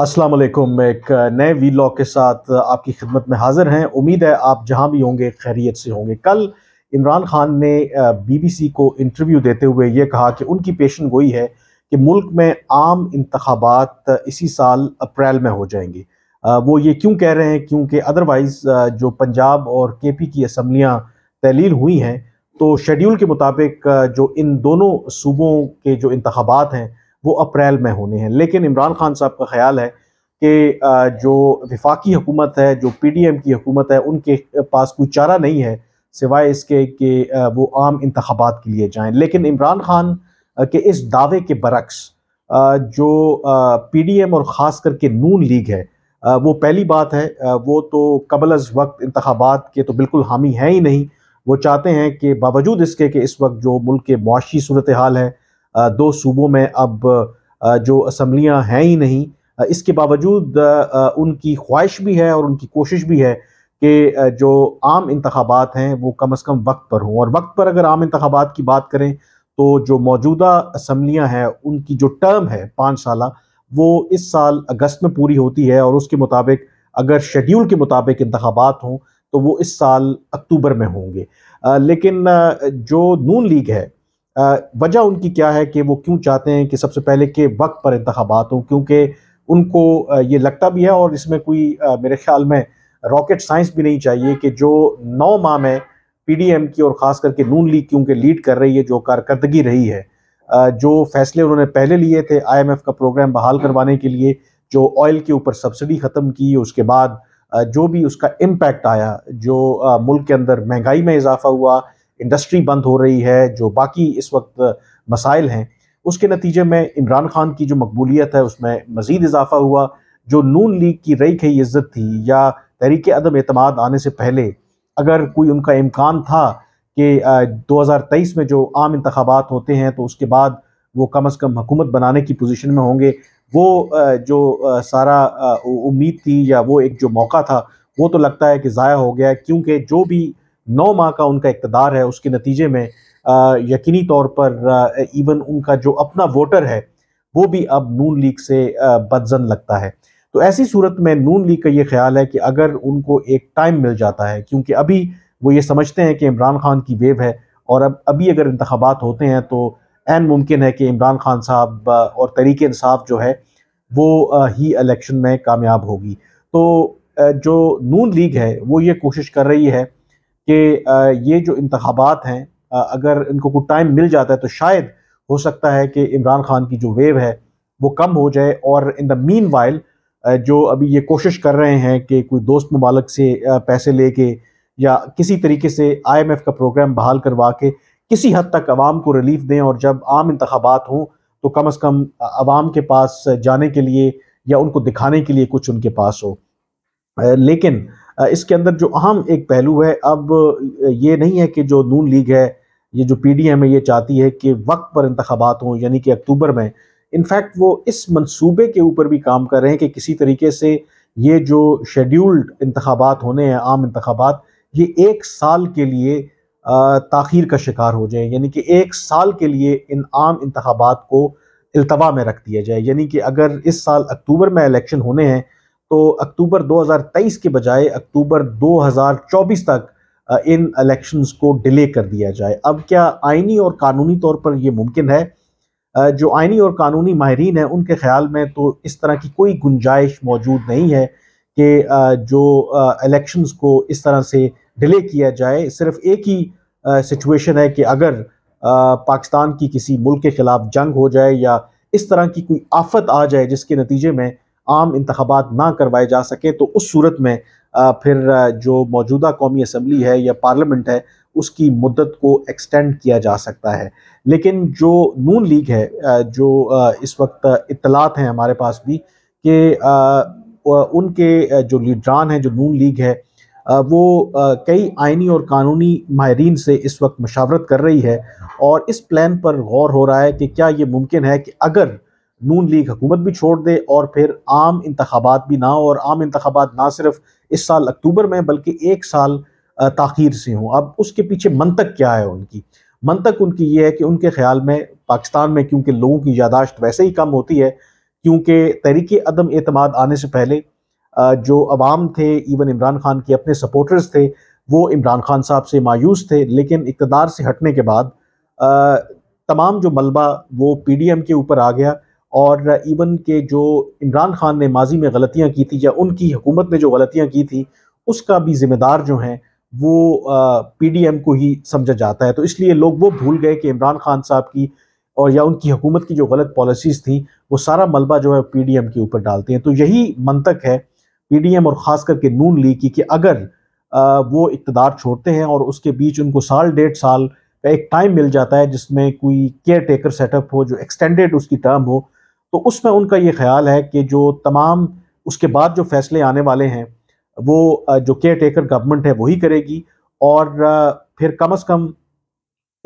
अस्सलाम वालेकुम एक नए वी लॉग के साथ आपकी खिदमत में हाज़िर हैं उम्मीद है आप जहां भी होंगे खैरियत से होंगे कल इमरान खान ने बीबीसी को इंटरव्यू देते हुए ये कहा कि उनकी पेशन गोई है कि मुल्क में आम इंतबात इसी साल अप्रैल में हो जाएंगे वो ये क्यों कह रहे हैं क्योंकि अदरवाइज़ जो पंजाब और के पी की असम्बलियाँ तहलील हुई हैं तो शेड्यूल के मुताबिक जो इन दोनों सूबों के जो इंतबात हैं वो अप्रैल में होने हैं लेकिन इमरान खान साहब का ख्याल है कि जो विफाकी हुकूमत है जो पी डी एम की हुकूमत है उनके पास कोई चारा नहीं है सिवाय इसके कि वो आम इंतबात के लिए जाएं लेकिन इमरान खान के इस दावे के बरक्स जो पी डी एम और ख़ास करके नून लीग है वो पहली बात है वो तो कबल अज वक्त इंतबात के तो बिल्कुल हामी हैं ही नहीं वो चाहते हैं कि बावजूद इसके कि इस वक्त जो मुल्क के मुआशी सूरत हाल है दो सूबों में अब जो असम्बलियाँ हैं ही नहीं इसके बावजूद उनकी ख्वाहिश भी है और उनकी कोशिश भी है कि जो आम इंतबात हैं वो कम अज़ कम वक्त पर हों और वक्त पर अगर आम इंतबात की बात करें तो जो मौजूदा असम्बलियाँ हैं उनकी जो टर्म है पाँच साल वो इस साल अगस्त में पूरी होती है और उसके मुताबिक अगर शेड्यूल के मुताबिक इंतबात हों तो वो इस साल अक्टूबर में होंगे लेकिन जो नून लीग है वजह उनकी क्या है कि वो क्यों चाहते हैं कि सबसे पहले के वक्त पर इंतबात हों क्योंकि उनको ये लगता भी है और इसमें कोई मेरे ख्याल में रॉकेट साइंस भी नहीं चाहिए कि जो नौ माह में पीडीएम की और ख़ास करके नून लीग क्योंकि लीड कर रही है जो कारकर्दगी रही है जो फैसले उन्होंने पहले लिए थे आईएमएफ का प्रोग्राम बहाल करवाने के लिए जो ऑयल के ऊपर सब्सिडी ख़त्म की उसके बाद जो भी उसका इम्पैक्ट आया जो मुल्क के अंदर महंगाई में इजाफा हुआ इंडस्ट्री बंद हो रही है जो बाकी इस वक्त मसाइल हैं उसके नतीजे में इमरान खान की जो मकबूलियत है उसमें मज़ीद इजाफा हुआ जो नून लीग की रई खी इज्जत थी या तहरीक अदम अतमाद आने से पहले अगर कोई उनका इम्कान था कि 2023 में जो आम इंतबात होते हैं तो उसके बाद वो कम अज़ कम हुकूमत बनाने की पोजिशन में होंगे वो जो सारा उम्मीद थी या वो एक जो मौका था वो तो लगता है कि ज़ाया हो गया क्योंकि जो भी नौ माह का उनका इकतदार है उसके नतीजे में यकीनी तौर पर इवन उनका जो अपना वोटर है वो भी अब नून लीग से बदजन लगता है तो ऐसी सूरत में नून लीग का ये ख्याल है कि अगर उनको एक टाइम मिल जाता है क्योंकि अभी वो ये समझते हैं कि इमरान खान की वेव है और अब अभी अगर इंतबात होते हैं तो एन मुमकिन है कि इमरान खान साहब और तरीक इंसाफ जो है वो ही इलेक्शन में कामयाब होगी तो जो नून लीग है वो ये कोशिश कर रही है कि ये जो इंतबात हैं अगर इनको कुछ टाइम मिल जाता है तो शायद हो सकता है कि इमरान खान की जो वेव है वो कम हो जाए और इन द मीन वाइल जो अभी ये कोशिश कर रहे हैं कि कोई दोस्त ममालक से पैसे लेके या किसी तरीके से आईएमएफ का प्रोग्राम बहाल करवा के किसी हद तक आवाम को रिलीफ दें और जब आम इंतबात हों तो कम अज़ कम आवाम के पास जाने के लिए या उनको दिखाने के लिए कुछ उनके पास हो लेकिन इसके अंदर जो अहम एक पहलू है अब ये नहीं है कि जो नून लीग है ये जो पी डी एम है ये चाहती है कि वक्त पर इंतबात हों यानी कि अक्टूबर में इनफैक्ट वो इस मंसूबे के ऊपर भी काम कर रहे हैं कि किसी तरीके से ये जो शेड्यूल्ड इंतबात होने हैं आम इंतबात ये एक साल के लिए तखिर का शिकार हो जाए यानी कि एक साल के लिए इन आम इंतबात को अल्तवा में रख दिया जाए यानी कि अगर इस साल अक्टूबर में इलेक्शन होने हैं तो अक्टूबर 2023 के बजाय अक्टूबर 2024 तक इन इलेक्शंस को डिले कर दिया जाए अब क्या आइनी और कानूनी तौर पर यह मुमकिन है जो आइनी और कानूनी माहरीन हैं उनके ख्याल में तो इस तरह की कोई गुंजाइश मौजूद नहीं है कि जो इलेक्शंस को इस तरह से डिले किया जाए सिर्फ एक ही सिचुएशन है कि अगर पाकिस्तान की किसी मुल्क के ख़िलाफ़ जंग हो जाए या इस तरह की कोई आफत आ जाए जिसके नतीजे में आम इंतबात ना करवाए जा सके तो उस सूरत में फिर जो मौजूदा कौमी असम्बली है या पार्लियामेंट है उसकी मदत को एक्सटेंड किया जा सकता है लेकिन जो नून लीग है जो इस वक्त इतलात हैं हमारे पास भी कि उनके जो लीडरान हैं जो नून लीग है वो कई आइनी और कानूनी माहरीन से इस वक्त मशावरत कर रही है और इस प्लान पर गौर हो रहा है कि क्या ये मुमकिन है कि अगर नून लीग हुकूमत भी छोड़ दे और फिर आम इंतबात भी ना हो और आम इंतबात ना सिर्फ इस साल अक्टूबर में बल्कि एक साल तखिर से हों अब उसके पीछे मनतक क्या है उनकी मनतक उनकी ये है कि उनके ख्याल में पाकिस्तान में क्योंकि लोगों की यादाश्त वैसे ही कम होती है क्योंकि तहरीक अदम अतमाद आने से पहले जो अवाम थे इवन इमरान खान के अपने सपोर्टर्स थे वो इमरान खान साहब से मायूस थे लेकिन इकतदार से हटने के बाद तमाम जो मलबा वो पी डी एम के ऊपर आ गया और इवन के जो इमरान खान ने माजी में गलतियाँ की थी या उनकी हुकूमत ने जो गलतियाँ की थी उसका भी ज़िम्मेदार जो हैं वो पी डी एम को ही समझा जाता है तो इसलिए लोग वो भूल गए कि इमरान खान साहब की और या उनकी हुकूमत की जो गलत पॉलिसीज़ थी वो सारा मलबा जो है पी डी एम के ऊपर डालते हैं तो यही मनतक है पी डी एम और ख़ास करके नून लीग की कि अगर आ, वो इकतदार छोड़ते हैं और उसके बीच उनको साल डेढ़ साल का एक टाइम मिल जाता है जिसमें कोई केयर टेकर सेटअप हो जो एक्सटेंडेड उसकी टर्म हो तो उसमें उनका ये ख्याल है कि जो तमाम उसके बाद जो फैसले आने वाले हैं वो जो केयर टेकर गवर्नमेंट है वही करेगी और फिर कम अज़ कम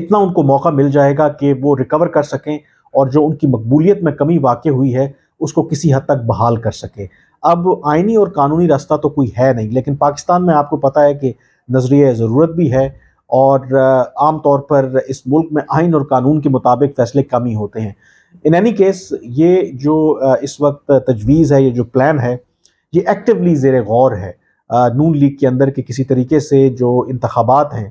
इतना उनको मौका मिल जाएगा कि वो रिकवर कर सकें और जो उनकी मकबूलियत में कमी वाक़ हुई है उसको किसी हद तक बहाल कर सकें अब आइनी और कानूनी रास्ता तो कोई है नहीं लेकिन पाकिस्तान में आपको पता है कि नज़रिया ज़रूरत भी है और आम तौर पर इस मुल्क में आइन और कानून के मुताबिक फ़ैसले कम ही होते हैं इन एनी केस ये जो इस वक्त तजवीज़ है ये जो प्लान है ये एक्टिवली ज़ेर गौर है नून लीग के अंदर के किसी तरीके से जो इंतबात हैं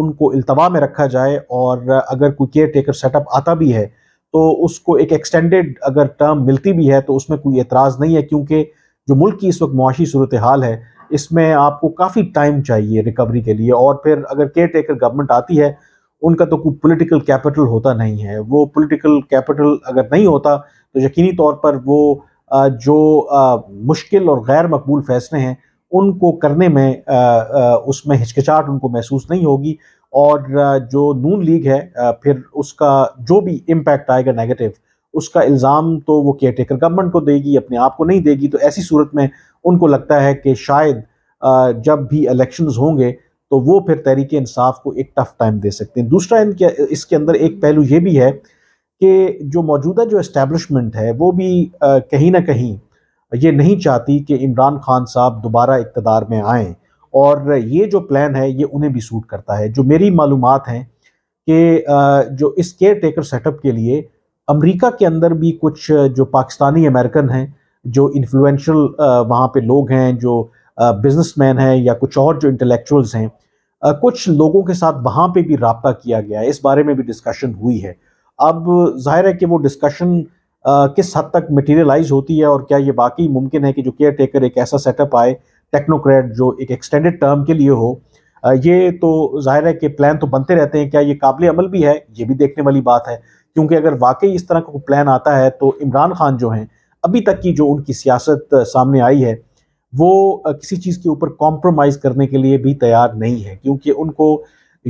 उनको अल्तवा में रखा जाए और अगर कोई केयर टेकर सेटअप आता भी है तो उसको एक एक्सटेंडेड अगर टर्म मिलती भी है तो उसमें कोई एतराज़ नहीं है क्योंकि जो मुल्क की इस वक्त मुआशी सूरत हाल है इसमें आपको काफ़ी टाइम चाहिए रिकवरी के लिए और फिर अगर केयर टेकर गवर्नमेंट आती है उनका तो कोई पॉलिटिकल कैपिटल होता नहीं है वो पॉलिटिकल कैपिटल अगर नहीं होता तो यकीनी तौर पर वो जो मुश्किल और गैर मकबूल फैसले हैं उनको करने में उसमें हिचकिचाहट उनको महसूस नहीं होगी और जो नून लीग है फिर उसका जो भी इम्पैक्ट आएगा नेगेटिव उसका इल्ज़ाम तो वो केयर टेकर गवर्नमेंट को देगी अपने आप को नहीं देगी तो ऐसी सूरत में उनको लगता है कि शायद जब भी इलेक्शंस होंगे तो वो फिर तहरीक इंसाफ को एक टफ टाइम दे सकते हैं दूसरा इनके इसके अंदर एक पहलू ये भी है कि जो मौजूदा जो इस्टेबलिशमेंट है वो भी कहीं ना कहीं ये नहीं चाहती कि इमरान खान साहब दोबारा इकतदार में आएँ और ये जो प्लान है ये उन्हें भी सूट करता है जो मेरी मालूम हैं कि जो इस केयर टेकर सेटअप के लिए अमेरिका के अंदर भी कुछ जो पाकिस्तानी अमेरिकन हैं जो इन्फ्लुएंशल वहाँ पे लोग हैं जो बिजनेसमैन हैं या कुछ और जो इंटेलेक्चुअल्स हैं कुछ लोगों के साथ वहाँ पे भी रबता किया गया है इस बारे में भी डिस्कशन हुई है अब जाहिर है कि वो डिस्कशन किस हद तक मटेरियलाइज होती है और क्या ये बाकी मुमकिन है कि जो केयर टेकर एक ऐसा सेटअप आए टेक्नोक्रेट जो एक एक्सटेंडेड टर्म के लिए हो ये तो जाहिर है कि प्लान तो बनते रहते हैं क्या ये काबिल अमल भी है ये भी देखने वाली बात है क्योंकि अगर वाकई इस तरह का प्लान आता है तो इमरान खान जो हैं अभी तक की जो उनकी सियासत सामने आई है वो किसी चीज़ के ऊपर कॉम्प्रोमाइज़ करने के लिए भी तैयार नहीं है क्योंकि उनको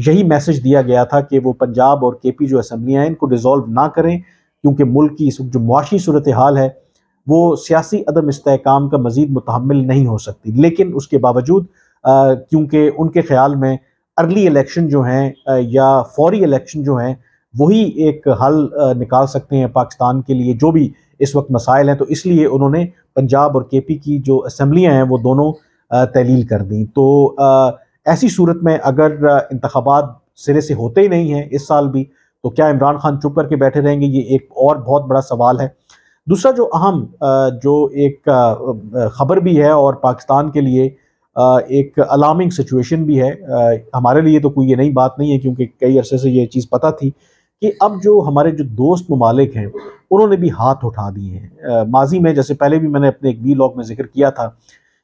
यही मैसेज दिया गया था कि वो पंजाब और के पी जो असम्बलियाँ हैं इनको डिज़ोल्व ना करें क्योंकि मुल्क की इस जो मुआशी सूरत हाल है वो सियासी अदम इसकाम का मज़ीद मुतहमल नहीं हो सकती लेकिन उसके बावजूद क्योंकि उनके ख्याल में अर्ली इलेक्शन जो हैं या फौरी इलेक्शन जो हैं वही एक हल निकाल सकते हैं पाकिस्तान के लिए जो भी इस वक्त मसाइल हैं तो इसलिए उन्होंने पंजाब और के पी की जो असम्बलियाँ हैं वो दोनों तहलील कर दी तो ऐसी सूरत में अगर इंतबात सिरे से होते ही नहीं हैं इस साल भी तो क्या इमरान खान चुप करके बैठे रहेंगे ये एक और बहुत बड़ा सवाल है दूसरा जो अहम जो एक ख़बर भी है और पाकिस्तान के लिए एक अलार्मिंग सिचुएशन भी है हमारे लिए तो कोई ये नई बात नहीं है क्योंकि कई अरसे से ये चीज़ पता थी कि अब जो हमारे जो दोस्त ममालिक हैं उन्होंने भी हाथ उठा दिए हैं माजी में जैसे पहले भी मैंने अपने एक वी लॉग में जिक्र किया था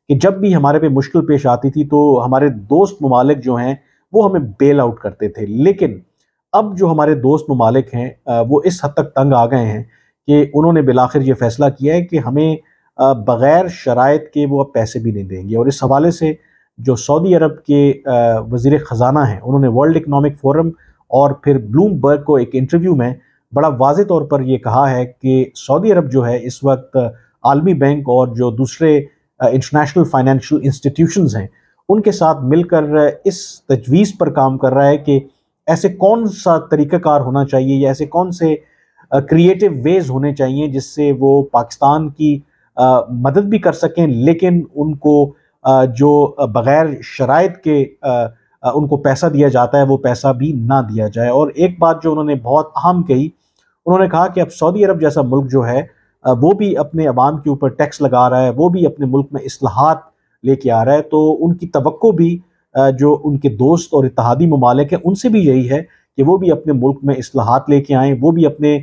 कि जब भी हमारे पे मुश्किल पेश आती थी तो हमारे दोस्त ममालिक जो हैं वो हमें बेल आउट करते थे लेकिन अब जो हमारे दोस्त ममालिक हैं वो इस हद तक तंग आ गए हैं कि उन्होंने बिलाखिर ये फ़ैसला किया है कि हमें बग़ैर शराइ के वो अब पैसे भी नहीं देंगे और इस हवाले से जो सऊदी अरब के वज़ी ख़ज़ाना हैं उन्होंने वर्ल्ड इकनॉमिक फोरम और फिर ब्लूमबर्ग को एक इंटरव्यू में बड़ा वाज तौर पर यह कहा है कि सऊदी अरब जो है इस वक्त आलमी बैंक और जो दूसरे इंटरनेशनल फाइनेंशियल इंस्टीट्यूशंस हैं उनके साथ मिलकर इस तजवीज़ पर काम कर रहा है कि ऐसे कौन सा तरीक़ाकार होना चाहिए या ऐसे कौन से क्रिएटिव वेज़ होने चाहिए जिससे वो पाकिस्तान की आ, मदद भी कर सकें लेकिन उनको आ, जो बग़ैर शराइ के आ, उनको पैसा दिया जाता है वो पैसा भी ना दिया जाए और एक बात जो उन्होंने बहुत अहम कही उन्होंने कहा कि अब सऊदी अरब जैसा मुल्क जो है वो भी अपने अवाम के ऊपर टैक्स लगा रहा है वो भी अपने मुल्क में असलाहत लेके आ रहा है तो उनकी तो भी जो उनके दोस्त और इतिहादी ममालिक हैं उनसे भी यही है कि वो भी अपने मुल्क में असलाहत लेके आएँ वो भी अपने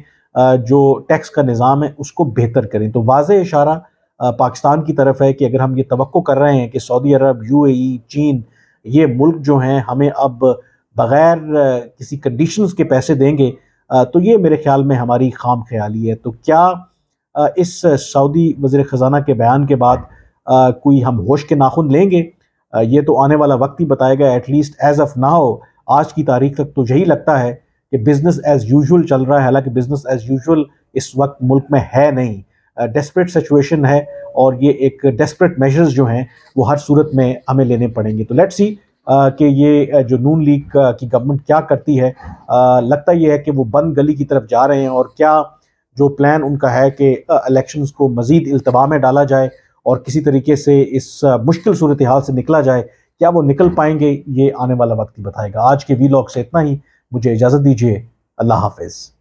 जो टैक्स का निज़ाम है उसको बेहतर करें तो वाज इशारा पाकिस्तान की तरफ है कि अगर हम ये तो कर रहे हैं कि सऊदी अरब यू चीन ये मुल्क जो हैं हमें अब बग़ैर किसी कंडीशंस के पैसे देंगे तो ये मेरे ख्याल में हमारी खाम ख्याली है तो क्या इस सऊदी वज़र ख़जाना के बयान के बाद कोई हम होश के नाखुन लेंगे ये तो आने वाला वक्त ही बताएगा एटलीस्ट एज ऑफ नाउ आज की तारीख तक तो यही लगता है कि बिज़नेस एज़ यूजुअल चल रहा है हालांकि बिज़नेस एज़ यूजुअल इस वक्त मुल्क में है नहीं डेस्परेट सिचुएशन है और ये एक डेस्परेट मेजर्स जो हैं वो हर सूरत में हमें लेने पड़ेंगे तो लेट्स सी कि ये जो नून लीग की गवर्नमेंट क्या करती है लगता ये है कि वो बंद गली की तरफ जा रहे हैं और क्या जो प्लान उनका है कि इलेक्शंस को मज़ीद अल्तवा में डाला जाए और किसी तरीके से इस मुश्किल सूरत हाल से निकला जाए क्या वो निकल पाएंगे ये आने वाला वक्त ही बताएगा आज के वी से इतना ही मुझे इजाज़त दीजिए अल्लाह हाफिज़